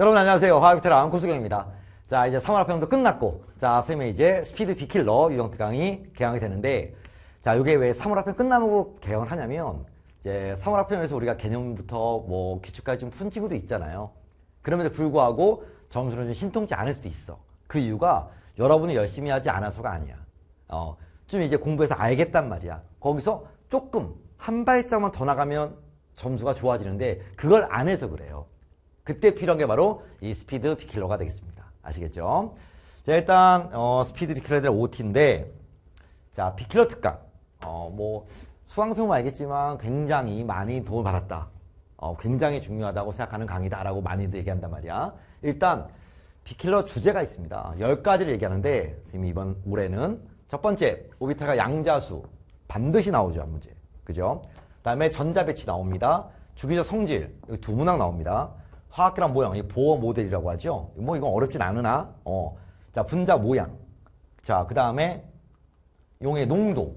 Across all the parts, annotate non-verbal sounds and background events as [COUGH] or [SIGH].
여러분 안녕하세요. 화학비테랑 고수경입니다. 자 이제 3월 평도 끝났고 자 쌤의 이제 스피드 비킬러 유형특 강이 개강이 되는데 자 이게 왜 3월 학평 끝나고 개강을 하냐면 이제 3월 학평에서 우리가 개념부터 뭐 기출까지 좀푼 친구도 있잖아요. 그럼에도 불구하고 점수는 좀 신통치 않을 수도 있어. 그 이유가 여러분이 열심히 하지 않아서가 아니야. 어, 좀 이제 공부해서 알겠단 말이야. 거기서 조금 한 발짝만 더 나가면 점수가 좋아지는데 그걸 안 해서 그래요. 그때 필요한 게 바로 이 스피드 비킬러가 되겠습니다. 아시겠죠? 자, 일단 어, 스피드 비킬러에 대한 OT인데 자, 비킬러 특강. 어, 뭐 수강표면 알겠지만 굉장히 많이 도움을 받았다. 어, 굉장히 중요하다고 생각하는 강의다라고 많이들 얘기한단 말이야. 일단 비킬러 주제가 있습니다. 10가지를 얘기하는데 선생님이 이번 올해는 첫 번째 오비타가 양자수 반드시 나오죠 한 문제. 그죠? 그 다음에 전자배치 나옵니다. 주기적 성질 두 문항 나옵니다. 화학계란 모양, 이 보어 모델이라고 하죠. 뭐 이건 어렵진 않으나, 어. 자, 분자 모양. 자, 그 다음에 용의 농도.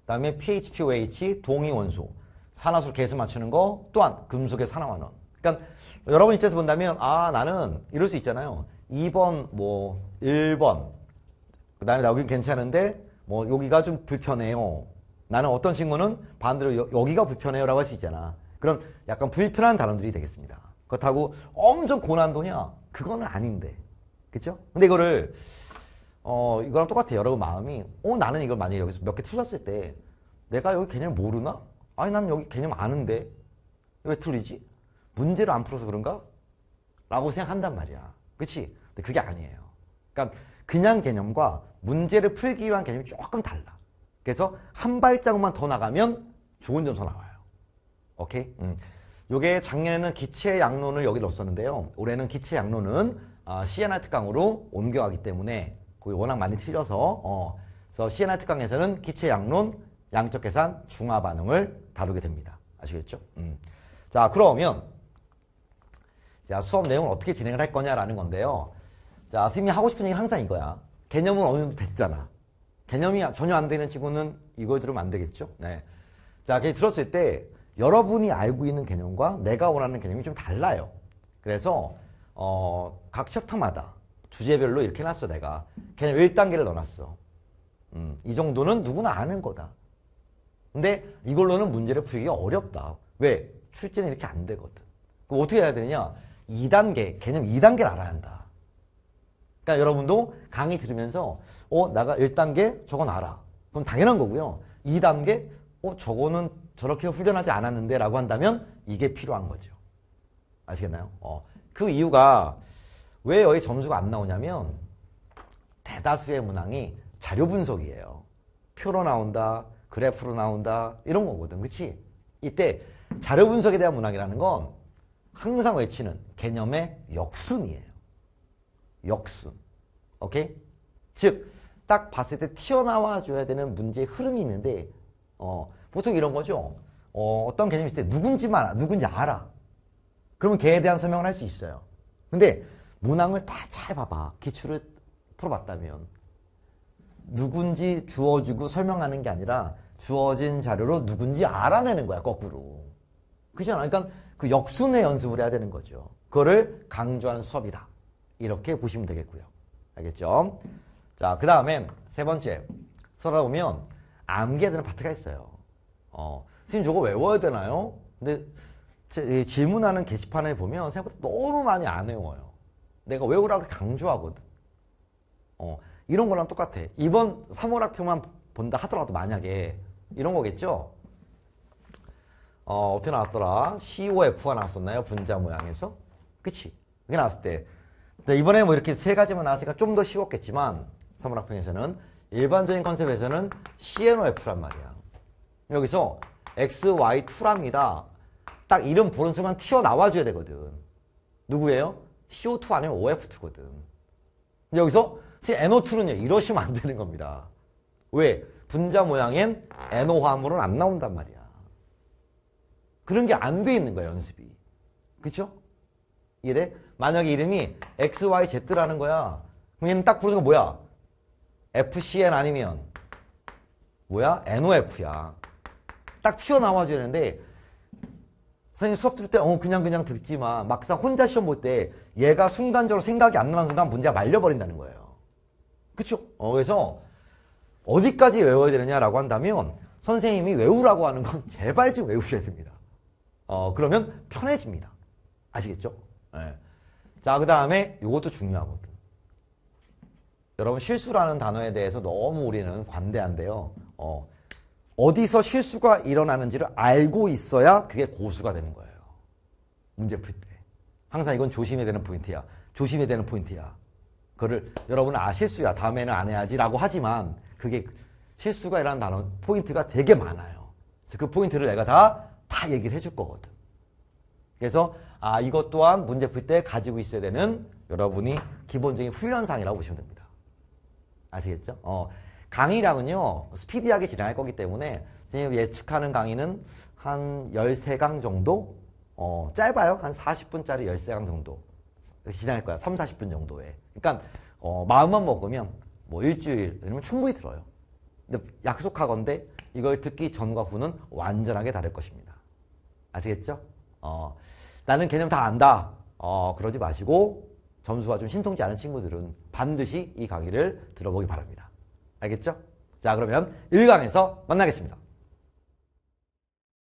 그 다음에 pH, pOH, 동의 원소. 산화수를 계속 맞추는 거 또한 금속의 산화환원. 그러니까 여러분 입장에서 본다면 아 나는 이럴 수 있잖아요. 2번 뭐 1번 그 다음에 나오긴 괜찮은데 뭐 여기가 좀 불편해요. 나는 어떤 친구는 반대로 여, 여 기가 불편해요 라고 할 수 있잖아. 그럼 약간 불편한 단어들이 되겠습니다. 그렇다고 엄청 고난도냐? 그건 아닌데. 그쵸? 근데 이거를, 어, 이거랑 똑같아요. 여러분 마음이. 어, 나는 이걸 만약에 여기서 몇 개 틀렸을 때, 내가 여기 개념 모르나? 아니, 나는 여기 개념 아는데. 왜 틀리지? 문제를 안 풀어서 그런가? 라고 생각한단 말이야. 그치? 근데 그게 아니에요. 그러니까 그냥 개념과 문제를 풀기 위한 개념이 조금 달라. 그래서 한발자국만더 나가면 좋은 점수 나와요. 오케이? 음. 요게 작년에는 기체 양론을 여기 넣었었는데요. 올해는 기체 양론은 어, CNR 특강으로 옮겨가기 때문에 그게 워낙 많이 틀려서 어, 그래서 CNR 특강에서는 기체 양론, 양적 계산, 중화 반응을 다루게 됩니다. 아시겠죠? 음. 자 그러면 자 수업 내용을 어떻게 진행을 할 거냐라는 건데요. 자 선생님이 하고 싶은 얘기는 항상 이거야. 개념은 어느 정도 됐잖아. 개념이 전혀 안 되는 친구는 이거 들으면 안 되겠죠? 네. 자, 그게 들었을 때 여러분이 알고 있는 개념과 내가 원하는 개념이 좀 달라요. 그래서 어, 각 챕터마다 주제별로 이렇게 해놨어 내가. 개념 1단계를 넣어놨어. 음, 이 정도는 누구나 아는 거다. 근데 이걸로는 문제를 풀기가 어렵다. 왜? 출제는 이렇게 안 되거든. 그럼 어떻게 해야 되느냐? 2단계, 개념 2단계를 알아야 한다. 그러니까 여러분도 강의 들으면서 어, 나가 1단계 저건 알아. 그럼 당연한 거고요. 2단계 어, 저거는 저렇게 훈련하지 않았는데 라고 한다면 이게 필요한 거죠. 아시겠나요? 어, 그 이유가 왜 여기 점수가 안 나오냐면 대다수의 문항이 자료 분석이에요. 표로 나온다, 그래프로 나온다 이런 거거든. 그치? 이때 자료 분석에 대한 문항이라는 건 항상 외치는 개념의 역순이에요. 역순. 오케이? 즉, 딱 봤을 때 튀어나와 줘야 되는 문제의 흐름이 있는데 어, 보통 이런 거죠. 어, 떤 개념이 있을 때 누군지만, 누군지 알아. 그러면 개에 대한 설명을 할 수 있어요. 근데 문항을 다 잘 봐봐. 기출을 풀어봤다면. 누군지 주어지고 설명하는 게 아니라 주어진 자료로 누군지 알아내는 거야, 거꾸로. 그잖아. 그러니까 그 역순의 연습을 해야 되는 거죠. 그거를 강조하는 수업이다. 이렇게 보시면 되겠고요. 알겠죠? 자, 그 다음에 세 번째. 서다 보면 암기해드는 파트가 있어요. 어, 선생님 저거 외워야 되나요? 근데 제, 질문하는 게시판에 보면 생각보다 너무 많이 안 외워요. 내가 외우라고 강조하거든. 어, 이런 거랑 똑같아. 이번 3월학교만 본다 하더라도 만약에 이런 거겠죠? 어, 어떻게 나왔더라? COF가 나왔었나요? 분자 모양에서? 그치? 그게 나왔을 때. 근데 이번에 뭐 이렇게 세 가지만 나왔으니까 좀 더 쉬웠겠지만, 3월학평에서는 일반적인 컨셉에서는 CNOF란 말이야. 여기서 XY2랍니다. 딱 이름 보는 순간 튀어나와줘야 되거든. 누구예요? CO2 아니면 OF2거든. 여기서 NO2는요. 이러시면 안 되는 겁니다. 왜? 분자 모양엔 NO화물은 안 나온단 말이야. 그런 게 안 돼 있는 거야 연습이. 그쵸? 이해돼 만약에 이름이 XYZ라는 거야. 그럼 얘는 딱 보는 거 뭐야? FCN 아니면 뭐야? NOF야. 딱 튀어나와줘야 되는데 선생님 수업 들을 때 어, 그냥 그냥 듣지만 막상 혼자 시험 볼 때 얘가 순간적으로 생각이 안 나는 순간 문제가 말려버린다는 거예요. 그쵸? 어, 그래서 어디까지 외워야 되느냐라고 한다면 선생님이 외우라고 하는 건 [LAUGHS] 제발 좀 외우셔야 됩니다. 어, 그러면 편해집니다. 아시겠죠? 네. 자, 그 다음에 이것도 중요하거든. 여러분 실수라는 단어에 대해서 너무 우리는 관대한데요. 어, 어디서 실수가 일어나는지를 알고 있어야 그게 고수가 되는 거예요. 문제 풀 때. 항상 이건 조심해야 되는 포인트야. 조심해야 되는 포인트야. 그거를 여러분 은아 실수야 다음에는 안 해야지라고 하지만 그게 실수가 이라는 단어 포인트가 되게 많아요. 그래서 그 포인트를 내가 다다 다 얘기를 해줄 거거든. 그래서 아 이것 또한 문제 풀 때 가지고 있어야 되는 여러분이 기본적인 훈련상이라고 보시면 됩니다. 아시겠죠? 어. 강의량은요 스피디하게 진행할 거기 때문에 선생님 예측하는 강의는 한 13강 정도? 어, 짧아요. 한 40분짜리 13강 정도 진행할 거야. 3, 40분 정도에. 그러니까 어, 마음만 먹으면 뭐 일주일 아니면 충분히 들어요. 근데 약속하건데 이걸 듣기 전과 후는 완전하게 다를 것입니다. 아시겠죠? 어, 나는 개념 다 안다. 어, 그러지 마시고 점수가 좀 신통치 않은 친구들은 반드시 이 강의를 들어보기 바랍니다. 알겠죠? 자 그러면 1강에서 만나겠습니다.